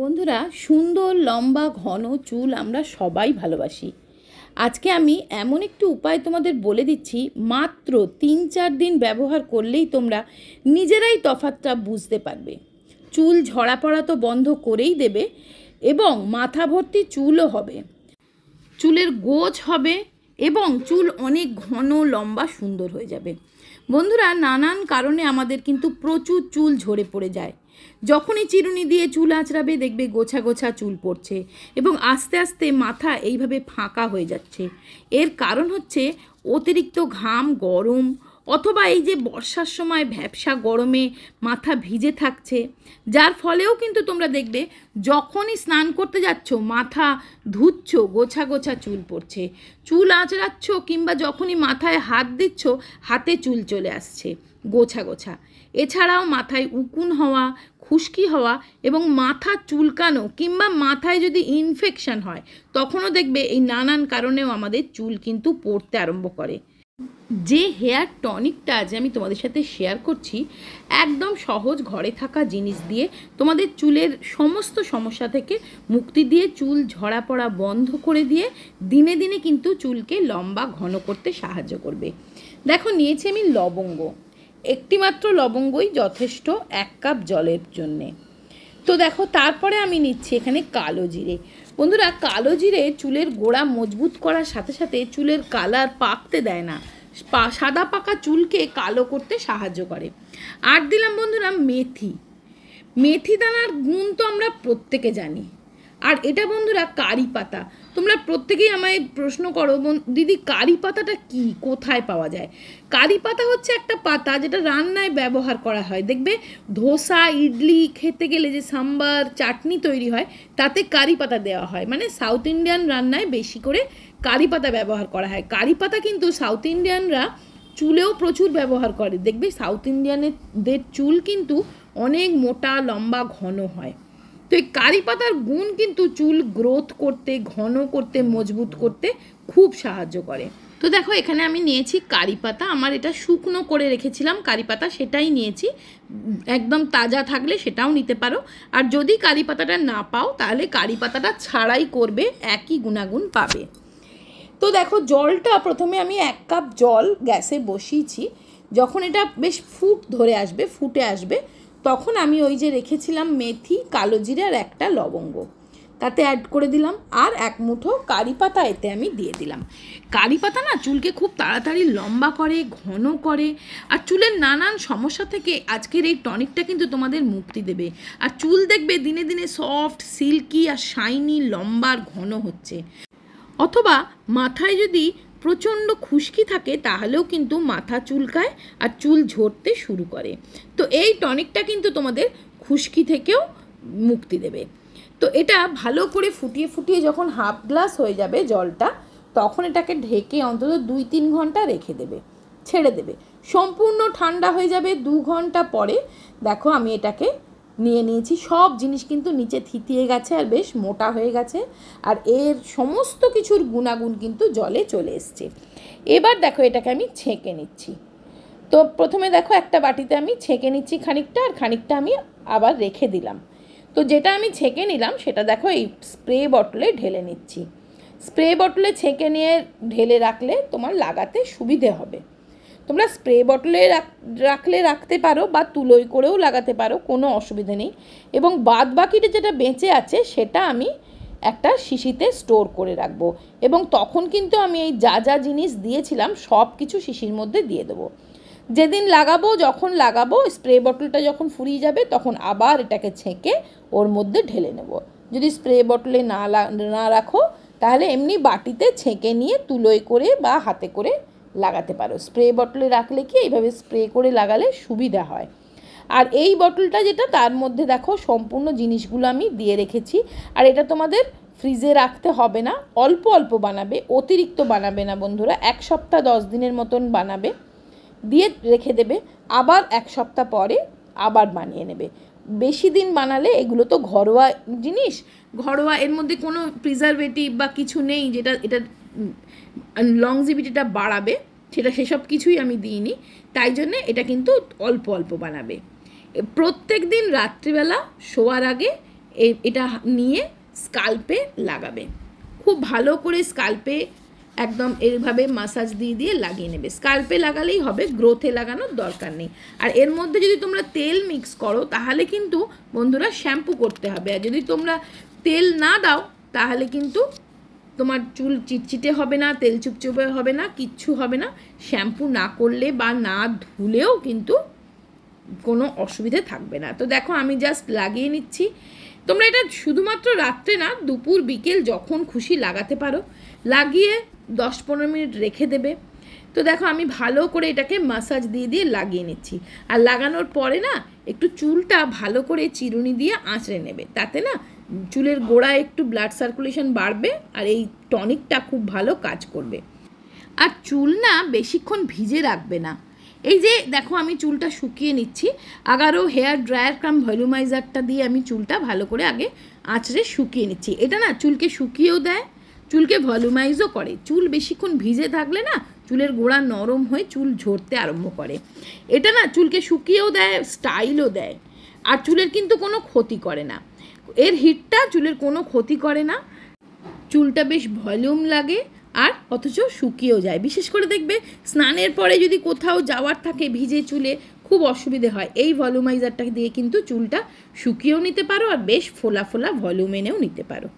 বন্ধুরা সুন্দর লম্বা ঘন চুল আমরা সবাই ভালোবাসি আজকে আমি এমন একটি উপায় তোমাদের বলে দিচ্ছি মাত্র তিন চার দিন ব্যবহার করলেই তোমরা নিজেরাই তফাতটা বুঝতে পারবে চুল ঝরা পড়া তো বন্ধ করেই দেবে এবং মাথা ভর্তি চুলও হবে চুলের গোছ হবে এবং চুল অনেক ঘন লম্বা সুন্দর হয়ে যাবে বন্ধুরা নানান কারণে আমাদের কিন্তু প্রচুর চুল ঝরে পড়ে যায় যখনই চিরুনি দিয়ে চুল আঁচড়াবে দেখবে গোছা গোছা চুল পড়ছে এবং আস্তে আস্তে মাথা এইভাবে ফাঁকা হয়ে যাচ্ছে এর কারণ হচ্ছে অতিরিক্ত ঘাম গরম অথবা এই যে বর্ষার সময় ভ্যাবসা গরমে মাথা ভিজে থাকছে যার ফলেও কিন্তু তোমরা দেখবে যখনই স্নান করতে যাচ্ছ মাথা ধুচ্ছ গোছা গোছা চুল পড়ছে চুল আঁচড়াচ্ছ কিংবা যখনই মাথায় হাত দিচ্ছ হাতে চুল চলে আসছে গোছা গোছা এছাড়াও মাথায় উকুন হওয়া খুশকি হওয়া এবং মাথা চুলকানো কিংবা মাথায় যদি ইনফেকশন হয় তখনও দেখবে এই নানান কারণেও আমাদের চুল কিন্তু পড়তে আরম্ভ করে যে হেয়ার টনিকটা আজ আমি তোমাদের সাথে শেয়ার করছি একদম সহজ ঘরে থাকা জিনিস দিয়ে তোমাদের চুলের সমস্ত সমস্যা থেকে মুক্তি দিয়ে চুল ঝরা পড়া বন্ধ করে দিয়ে দিনে দিনে কিন্তু চুলকে লম্বা ঘন করতে সাহায্য করবে দেখো নিয়েছি আমি লবঙ্গ একটিমাত্র লবঙ্গই যথেষ্ট এক কাপ জলের জন্যে তো দেখো তারপরে আমি নিচ্ছি এখানে কালো জিরে বন্ধুরা কালো জিরে চুলের গোড়া মজবুত করার সাথে সাথে চুলের কালার পাকতে দেয় না সাদা পাকা চুলকে কালো করতে সাহায্য করে আর দিলাম বন্ধুরা মেথি মেথি দানার গুণ তো আমরা প্রত্যেকে জানি আর এটা বন্ধুরা কারি পাতা তোমরা প্রত্যেকেই আমায় প্রশ্ন করো দিদি কারি পাতাটা কি কোথায় পাওয়া যায় কারি পাতা হচ্ছে একটা পাতা যেটা রান্নায় ব্যবহার করা হয় দেখবে ধোসা ইডলি খেতে গেলে যে সাম্বার চাটনি তৈরি হয় তাতে কারি পাতা দেওয়া হয় মানে সাউথ ইন্ডিয়ান রান্নায় বেশি করে কারি পাতা ব্যবহার করা হয় কারি পাতা কিন্তু সাউথ ইন্ডিয়ানরা চুলেও প্রচুর ব্যবহার করে দেখবে সাউথ ইন্ডিয়ানদের চুল কিন্তু অনেক মোটা লম্বা ঘন হয় তো এই কারি পাতার গুণ কিন্তু চুল গ্রোথ করতে ঘন করতে মজবুত করতে খুব সাহায্য করে তো দেখো এখানে আমি নিয়েছি কারি পাতা আমার এটা শুকনো করে রেখেছিলাম কারি পাতা সেটাই নিয়েছি একদম তাজা থাকলে সেটাও নিতে পারো আর যদি কারি পাতাটা না পাও তাহলে কারি পাতাটা ছাড়াই করবে একই গুণাগুণ পাবে তো দেখো জলটা প্রথমে আমি এক কাপ জল গ্যাসে বসিয়েছি যখন এটা বেশ ফুট ধরে আসবে ফুটে আসবে তখন আমি ওই যে রেখেছিলাম মেথি কালো জিরার একটা লবঙ্গ তাতে অ্যাড করে দিলাম আর এক মুঠো কারি পাতা এতে আমি দিয়ে দিলাম কারি পাতা না চুলকে খুব তাড়াতাড়ি লম্বা করে ঘন করে আর চুলের নানান সমস্যা থেকে আজকের এই টনিকটা কিন্তু তোমাদের মুক্তি দেবে আর চুল দেখবে দিনে দিনে সফট সিল্কি আর শাইনি লম্বা আর ঘন হচ্ছে অথবা মাথায় যদি প্রচণ্ড খুশকি থাকে তাহলেও কিন্তু মাথা চুলকায় আর চুল ঝরতে শুরু করে তো এই টনিকটা কিন্তু তোমাদের খুশকি থেকেও মুক্তি দেবে তো এটা ভালো করে ফুটিয়ে ফুটিয়ে যখন হাফ গ্লাস হয়ে যাবে জলটা তখন এটাকে ঢেকে অন্তত দুই তিন ঘন্টা রেখে দেবে ছেড়ে দেবে সম্পূর্ণ ঠান্ডা হয়ে যাবে দু ঘন্টা পরে দেখো আমি এটাকে নিয়ে নিয়েছি সব জিনিস কিন্তু নিচে থিতিয়ে গেছে আর বেশ মোটা হয়ে গেছে আর এর সমস্ত কিছুর গুণাগুণ কিন্তু জলে চলে এসছে এবার দেখো এটাকে আমি ছেঁকে নিচ্ছি তো প্রথমে দেখো একটা বাটিতে আমি ছেঁকে নিচ্ছি খানিকটা আর খানিকটা আমি আবার রেখে দিলাম তো যেটা আমি ছেঁকে নিলাম সেটা দেখো এই স্প্রে বটলে ঢেলে নিচ্ছি স্প্রে বটলে ছেঁকে নিয়ে ঢেলে রাখলে তোমার লাগাতে সুবিধে হবে তোমরা স্প্রে বটলে রাখলে রাখতে পারো বা তুলোই করেও লাগাতে পারো কোনো অসুবিধে নেই এবং বাদ বাকিটা যেটা বেঁচে আছে সেটা আমি একটা শিশিতে স্টোর করে রাখবো এবং তখন কিন্তু আমি এই যা যা জিনিস দিয়েছিলাম সব কিছু শিশির মধ্যে দিয়ে দেবো যেদিন লাগাবো যখন লাগাবো স্প্রে বটলটা যখন ফুরিয়ে যাবে তখন আবার এটাকে ছেঁকে ওর মধ্যে ঢেলে নেব যদি স্প্রে বটলে না না রাখো তাহলে এমনি বাটিতে ছেঁকে নিয়ে তুলোয় করে বা হাতে করে লাগাতে পারো স্প্রে বটলে রাখলে কি এইভাবে স্প্রে করে লাগালে সুবিধা হয় আর এই বটলটা যেটা তার মধ্যে দেখো সম্পূর্ণ জিনিসগুলো আমি দিয়ে রেখেছি আর এটা তোমাদের ফ্রিজে রাখতে হবে না অল্প অল্প বানাবে অতিরিক্ত বানাবে না বন্ধুরা এক সপ্তাহ দশ দিনের মতন বানাবে দিয়ে রেখে দেবে আবার এক সপ্তাহ পরে আবার বানিয়ে নেবে বেশি দিন বানালে এগুলো তো ঘরোয়া জিনিস ঘরোয়া এর মধ্যে কোনো প্রিজারভেটিভ বা কিছু নেই যেটা এটা লংজিভিটিটা বাড়াবে সেটা সেসব কিছুই আমি দিইনি তাই জন্যে এটা কিন্তু অল্প অল্প বানাবে প্রত্যেক দিন রাত্রিবেলা শোয়ার আগে এটা নিয়ে স্কাল্পে লাগাবে খুব ভালো করে স্কাল্পে একদম এইভাবে মাসাজ দিয়ে দিয়ে লাগিয়ে নেবে স্কাল্পে লাগালেই হবে গ্রোথে লাগানোর দরকার নেই আর এর মধ্যে যদি তোমরা তেল মিক্স করো তাহলে কিন্তু বন্ধুরা শ্যাম্পু করতে হবে আর যদি তোমরা তেল না দাও তাহলে কিন্তু তোমার চুল চিটচিটে হবে না তেল চুপচুপে হবে না কিচ্ছু হবে না শ্যাম্পু না করলে বা না ধুলেও কিন্তু কোনো অসুবিধে থাকবে না তো দেখো আমি জাস্ট লাগিয়ে নিচ্ছি তোমরা এটা শুধুমাত্র রাত্রে না দুপুর বিকেল যখন খুশি লাগাতে পারো লাগিয়ে দশ পনেরো মিনিট রেখে দেবে তো দেখো আমি ভালো করে এটাকে মাসাজ দিয়ে দিয়ে লাগিয়ে নিচ্ছি আর লাগানোর পরে না একটু চুলটা ভালো করে চিরুনি দিয়ে আঁচড়ে নেবে তাতে না চুলের গোড়ায় একটু ব্লাড সার্কুলেশন বাড়বে আর এই টনিকটা খুব ভালো কাজ করবে আর চুল না বেশিক্ষণ ভিজে রাখবে না এই যে দেখো আমি চুলটা শুকিয়ে নিচ্ছি আগারও হেয়ার ড্রায়ার ক্রাম ভলিউমাইজারটা দিয়ে আমি চুলটা ভালো করে আগে আঁচড়ে শুকিয়ে নিচ্ছি এটা না চুলকে শুকিয়েও দেয় চুলকে ভলিউমাইজও করে চুল বেশিক্ষণ ভিজে থাকলে না চুলের গোড়া নরম হয়ে চুল ঝরতে আরম্ভ করে এটা না চুলকে শুকিয়েও দেয় স্টাইলও দেয় আর চুলের কিন্তু কোনো ক্ষতি করে না এর হিটটা চুলের কোনো ক্ষতি করে না চুলটা বেশ ভলিউম লাগে আর অথচ শুকিয়েও যায় বিশেষ করে দেখবে স্নানের পরে যদি কোথাও যাওয়ার থাকে ভিজে চুলে খুব অসুবিধে হয় এই ভলিউমাইজারটা দিয়ে কিন্তু চুলটা শুকিয়েও নিতে পারো আর বেশ ফোলা ফোলা ভলিউম এনেও নিতে পারো